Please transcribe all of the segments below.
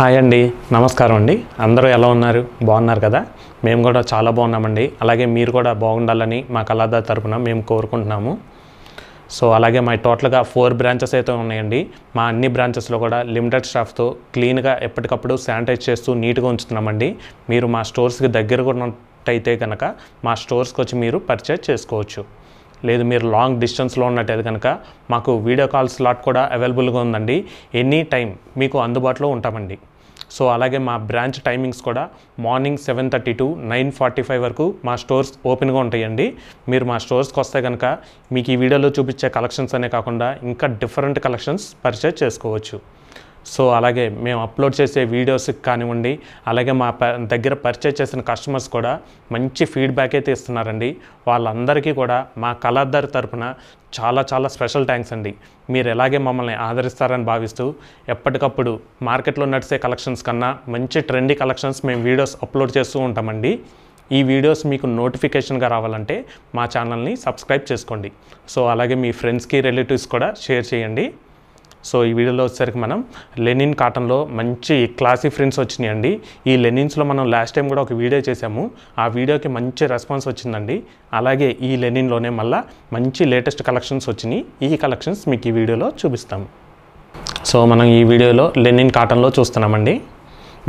hi అండి నమస్కారం అండి అందరూ ఎలా ఉన్నారు బాగున్నారు కదా మేము కూడా చాలా బాగున్నామండి అలాగే మీరు కూడా బాగుండాలని మా కళాదారు తరపున మేము కోరుకుంటున్నాము సో అలాగే మా టోటల్గా ఫోర్ బ్రాంచెస్ అయితే ఉన్నాయండి మా అన్ని బ్రాంచెస్లో కూడా లిమిటెడ్ స్టాఫ్తో క్లీన్గా ఎప్పటికప్పుడు శానిటైజ్ చేస్తూ నీట్గా ఉంచుతున్నామండి మీరు మా స్టోర్స్కి దగ్గర కూడా ఉన్నట్టయితే కనుక మా స్టోర్స్కి వచ్చి మీరు పర్చేజ్ చేసుకోవచ్చు లేదు మీరు లాంగ్ డిస్టెన్స్లో ఉన్నట్టయితే కనుక మాకు వీడియో కాల్ స్లాట్ కూడా అవైలబుల్గా ఉందండి ఎనీ టైం మీకు అందుబాటులో ఉంటామండి సో అలాగే మా బ్రాంచ్ టైమింగ్స్ కూడా morning seven thirty to nine forty five వరకు మా స్టోర్స్ ఓపెన్గా ఉంటాయండి మీరు మా స్టోర్స్కి వస్తే కనుక మీకు ఈ వీడియోలో చూపించే కలెక్షన్స్ అనే కాకుండా ఇంకా డిఫరెంట్ కలెక్షన్స్ పర్చేజ్ చేసుకోవచ్చు సో అలాగే మేము అప్లోడ్ చేసే వీడియోస్కి కానివ్వండి అలాగే మా దగ్గర పర్చేజ్ చేసిన కస్టమర్స్ కూడా మంచి ఫీడ్బ్యాక్ అయితే ఇస్తున్నారండి వాళ్ళందరికీ కూడా మా కళాదారి తరపున చాలా చాలా స్పెషల్ థ్యాంక్స్ అండి మీరు ఎలాగే మమ్మల్ని ఆదరిస్తారని భావిస్తూ ఎప్పటికప్పుడు మార్కెట్లో నడిచే కలెక్షన్స్ కన్నా మంచి ట్రెండీ కలెక్షన్స్ మేము వీడియోస్ అప్లోడ్ చేస్తూ ఉంటామండి ఈ వీడియోస్ మీకు నోటిఫికేషన్గా రావాలంటే మా ఛానల్ని సబ్స్క్రైబ్ చేసుకోండి సో అలాగే మీ ఫ్రెండ్స్కి రిలేటివ్స్ కూడా షేర్ చేయండి సో ఈ వీడియోలో వచ్చేసరికి మనం లెనిన్ కాటన్లో మంచి క్లాసీ ఫ్రింట్స్ వచ్చినాయండి ఈ లెనిన్స్లో మనం లాస్ట్ టైం కూడా ఒక వీడియో చేసాము ఆ వీడియోకి మంచి రెస్పాన్స్ వచ్చిందండి అలాగే ఈ లెనిన్లోనే మళ్ళీ మంచి లేటెస్ట్ కలెక్షన్స్ వచ్చినాయి ఈ కలెక్షన్స్ మీకు ఈ వీడియోలో చూపిస్తాము సో మనం ఈ వీడియోలో లెనిన్ కాటన్లో చూస్తున్నామండి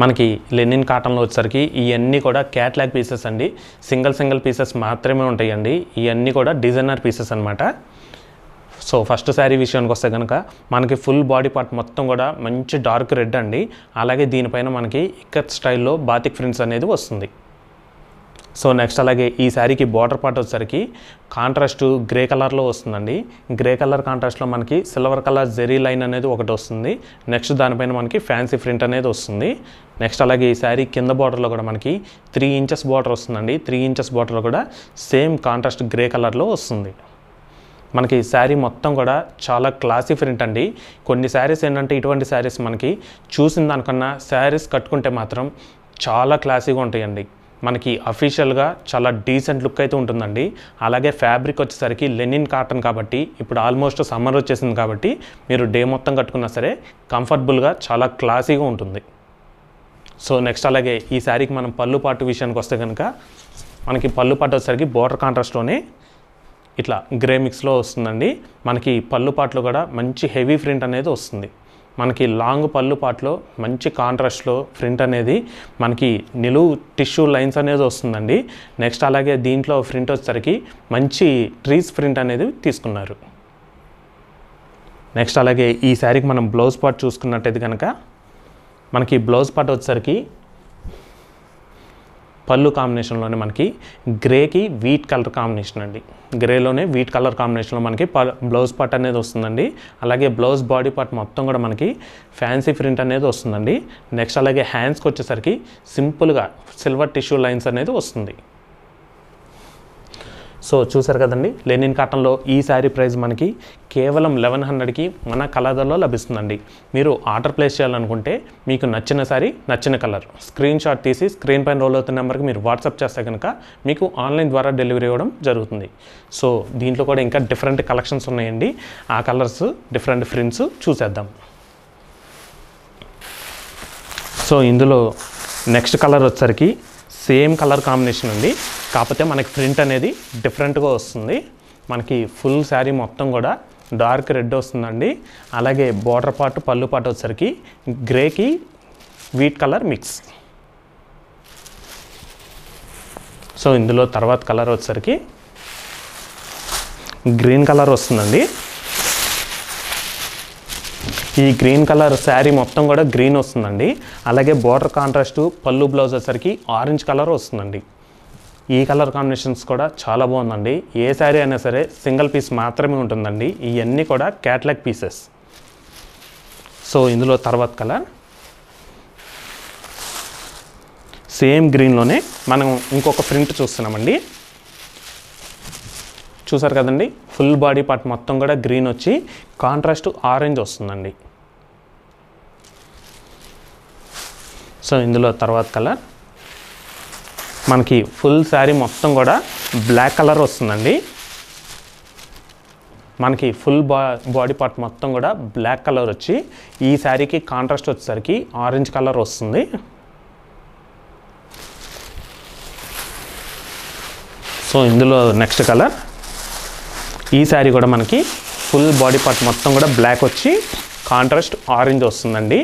మనకి లెనిన్ కాటన్లో వచ్చేసరికి ఇవన్నీ కూడా క్యాట్లాగ్ పీసెస్ అండి సింగిల్ సింగిల్ పీసెస్ మాత్రమే ఉంటాయండి ఇవన్నీ కూడా డిజైనర్ పీసెస్ అనమాట సో ఫస్ట్ శారీ విషయానికి వస్తే కనుక మనకి ఫుల్ బాడీ పార్ట్ మొత్తం కూడా మంచి డార్క్ రెడ్ అండి అలాగే దీనిపైన మనకి ఇక్కత్ స్టైల్లో బాతిక్ ఫ్రింట్స్ అనేది వస్తుంది సో నెక్స్ట్ అలాగే ఈ శారీకి బార్డర్ పార్ట్ వచ్చేసరికి కాంట్రాస్ట్ గ్రే కలర్లో వస్తుందండి గ్రే కలర్ కాంట్రాస్ట్లో మనకి సిల్వర్ కలర్ జెరీ లైన్ అనేది ఒకటి వస్తుంది నెక్స్ట్ దానిపైన మనకి ఫ్యాన్సీ ప్రింట్ అనేది వస్తుంది నెక్స్ట్ అలాగే ఈ శారీ కింద బార్డర్లో కూడా మనకి త్రీ ఇంచెస్ బార్డర్ వస్తుందండి త్రీ ఇంచెస్ బార్డర్లో కూడా సేమ్ కాంట్రాస్ట్ గ్రే కలర్లో వస్తుంది మనకి ఈ శారీ మొత్తం కూడా చాలా క్లాసీ ప్రింట్ అండి కొన్ని శారీస్ ఏంటంటే ఇటువంటి శారీస్ మనకి చూసిన దానికన్నా శారీస్ కట్టుకుంటే మాత్రం చాలా క్లాసీగా ఉంటాయండి మనకి అఫీషియల్గా చాలా డీసెంట్ లుక్ అయితే ఉంటుందండి అలాగే ఫ్యాబ్రిక్ వచ్చేసరికి లెనిన్ కాటన్ కాబట్టి ఇప్పుడు ఆల్మోస్ట్ సమ్మర్ వచ్చేసింది కాబట్టి మీరు డే మొత్తం కట్టుకున్నా సరే కంఫర్టబుల్గా చాలా క్లాసీగా ఉంటుంది సో నెక్స్ట్ అలాగే ఈ శారీకి మనం పళ్ళు పాటు విషయానికి వస్తే కనుక మనకి పళ్ళు పాటు వచ్చేసరికి బోర్డర్ కాంట్రాస్ట్లోనే ఇట్లా గ్రే మిక్స్లో వస్తుందండి మనకి పళ్ళు పాటలు కూడా మంచి హెవీ ప్రింట్ అనేది వస్తుంది మనకి లాంగ్ పళ్ళు పాటలో మంచి కాంట్రాస్ట్లో ప్రింట్ అనేది మనకి నిలువు టిష్యూ లైన్స్ అనేది వస్తుందండి నెక్స్ట్ అలాగే దీంట్లో ప్రింట్ వచ్చేసరికి మంచి ట్రీస్ ప్రింట్ అనేది తీసుకున్నారు నెక్స్ట్ అలాగే ఈ శారీకి మనం బ్లౌజ్ పార్ట్ చూసుకున్నట్టయితే కనుక మనకి బ్లౌజ్ పార్ట్ వచ్చేసరికి పళ్ళు కాంబినేషన్లోనే మనకి గ్రేకి వీట్ కలర్ కాంబినేషన్ అండి గ్రేలోనే వీట్ కలర్ కాంబినేషన్లో మనకి బ్లౌజ్ పట్ అనేది వస్తుందండి అలాగే బ్లౌజ్ బాడీ పార్ట్ మొత్తం కూడా మనకి ఫ్యాన్సీ ప్రింట్ అనేది వస్తుందండి నెక్స్ట్ అలాగే హ్యాండ్స్కి వచ్చేసరికి సింపుల్గా సిల్వర్ టిష్యూ లైన్స్ అనేది వస్తుంది సో చూసారు కదండి లెనిన్ కాటన్లో ఈ శారీ ప్రైస్ మనకి కేవలం లెవెన్ హండ్రెడ్కి మన కలర్లో లభిస్తుందండి మీరు ఆర్డర్ ప్లేస్ చేయాలనుకుంటే మీకు నచ్చిన శారీ నచ్చిన కలర్ స్క్రీన్ షాట్ తీసి స్క్రీన్ పైన రోల్ అవుతున్న నెంబర్కి మీరు వాట్సాప్ చేస్తే కనుక మీకు ఆన్లైన్ ద్వారా డెలివరీ ఇవ్వడం జరుగుతుంది సో దీంట్లో కూడా ఇంకా డిఫరెంట్ కలెక్షన్స్ ఉన్నాయండి ఆ కలర్స్ డిఫరెంట్ ఫ్రింట్స్ చూసేద్దాం సో ఇందులో నెక్స్ట్ కలర్ వచ్చేసరికి సేమ్ కలర్ కాంబినేషన్ ఉంది కాకపోతే మనకి ప్రింట్ అనేది డిఫరెంట్గా వస్తుంది మనకి ఫుల్ శారీ మొత్తం కూడా డార్క్ రెడ్ వస్తుందండి అలాగే బోర్డర్ పార్ట్ పళ్ళు పార్ట్ వచ్చేసరికి గ్రేకి వీట్ కలర్ మిక్స్ సో ఇందులో తర్వాత కలర్ వచ్చేసరికి గ్రీన్ కలర్ వస్తుందండి ఈ గ్రీన్ కలర్ శారీ మొత్తం కూడా గ్రీన్ వస్తుందండి అలాగే బోర్డర్ కాంట్రాస్ట్ పళ్ళు బ్లౌజ్ వచ్చేసరికి ఆరెంజ్ కలర్ వస్తుందండి ఈ కలర్ కాంబినేషన్స్ కూడా చాలా బాగుందండి ఏ శారీ అయినా సరే సింగిల్ పీస్ మాత్రమే ఉంటుందండి ఇవన్నీ కూడా క్యాట్లాగ్ పీసెస్ సో ఇందులో తర్వాత కలర్ సేమ్ గ్రీన్లోనే మనం ఇంకొక ప్రింట్ చూస్తున్నామండి చూసారు కదండి ఫుల్ బాడీ పార్ట్ మొత్తం కూడా గ్రీన్ వచ్చి కాంట్రాస్ట్ ఆరెంజ్ వస్తుందండి సో ఇందులో తర్వాత కలర్ మనకి ఫుల్ శారీ మొత్తం కూడా బ్లాక్ కలర్ వస్తుందండి మనకి ఫుల్ బా బాడీ పార్ట్ మొత్తం కూడా బ్లాక్ కలర్ వచ్చి ఈ శారీకి కాంట్రాస్ట్ వచ్చేసరికి ఆరెంజ్ కలర్ వస్తుంది సో ఇందులో నెక్స్ట్ కలర్ ఈ శారీ కూడా మనకి ఫుల్ బాడీ పార్ట్ మొత్తం కూడా బ్లాక్ వచ్చి కాంట్రాస్ట్ ఆరెంజ్ వస్తుందండి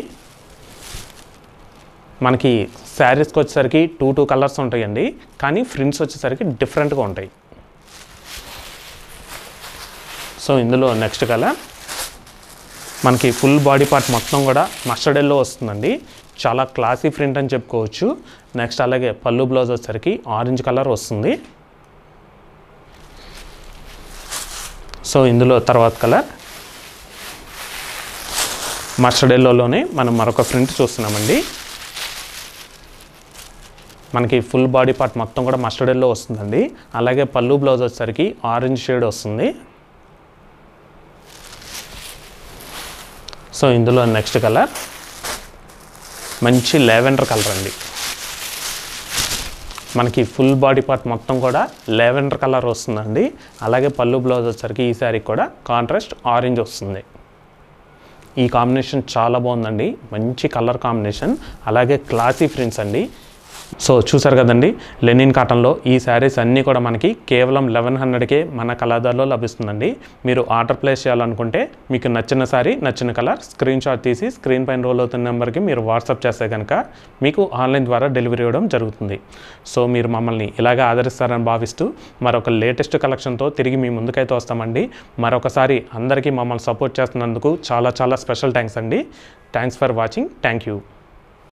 మనకి శారీస్కి వచ్చేసరికి టూ టూ కలర్స్ ఉంటాయండి కానీ ఫ్రింట్స్ వచ్చేసరికి డిఫరెంట్గా ఉంటాయి సో ఇందులో నెక్స్ట్ కలర్ మనకి ఫుల్ బాడీ పార్ట్ మొత్తం కూడా మస్టర్డెల్లో వస్తుందండి చాలా క్లాసీ ప్రింట్ అని చెప్పుకోవచ్చు నెక్స్ట్ అలాగే పళ్ళు బ్లౌజ్ వచ్చేసరికి ఆరెంజ్ కలర్ వస్తుంది సో ఇందులో తర్వాత కలర్ మస్టర్డెల్లోనే మనం మరొక ప్రింట్ చూస్తున్నామండి మనకి ఫుల్ బాడీ పార్ట్ మొత్తం కూడా మస్టర్డ్ ఎల్లో వస్తుందండి అలాగే పళ్ళు బ్లౌజ్ వచ్చేసరికి ఆరెంజ్ షేడ్ వస్తుంది సో ఇందులో నెక్స్ట్ కలర్ మంచి లెవెండర్ కలర్ అండి మనకి ఫుల్ బాడీ పార్ట్ మొత్తం కూడా లెవెండర్ కలర్ వస్తుందండి అలాగే పళ్ళు బ్లౌజ్ వచ్చేసరికి ఈ శారీ కూడా కాంట్రాస్ట్ ఆరెంజ్ వస్తుంది ఈ కాంబినేషన్ చాలా బాగుందండి మంచి కలర్ కాంబినేషన్ అలాగే క్లాసీ ఫ్రింట్స్ అండి సో చూసారు కదండి లెనిన్ కాటన్లో ఈ శారీస్ అన్నీ కూడా మనకి కేవలం లెవెన్ హండ్రెడ్కే మన కళాదార్లో లభిస్తుందండి మీరు ఆర్డర్ ప్లేస్ చేయాలనుకుంటే మీకు నచ్చిన శారీ నచ్చిన కలర్ స్క్రీన్ షాట్ తీసి స్క్రీన్ పైన రోల్ అవుతున్న నెంబర్కి మీరు వాట్సాప్ చేస్తే కనుక మీకు ఆన్లైన్ ద్వారా డెలివరీ ఇవ్వడం జరుగుతుంది సో మీరు మమ్మల్ని ఇలాగ ఆదరిస్తారని భావిస్తూ మరొక లేటెస్ట్ కలెక్షన్తో తిరిగి మీ ముందుకైతే వస్తామండి మరొకసారి అందరికీ మమ్మల్ని సపోర్ట్ చేస్తున్నందుకు చాలా చాలా స్పెషల్ థ్యాంక్స్ అండి thanks for watching thank you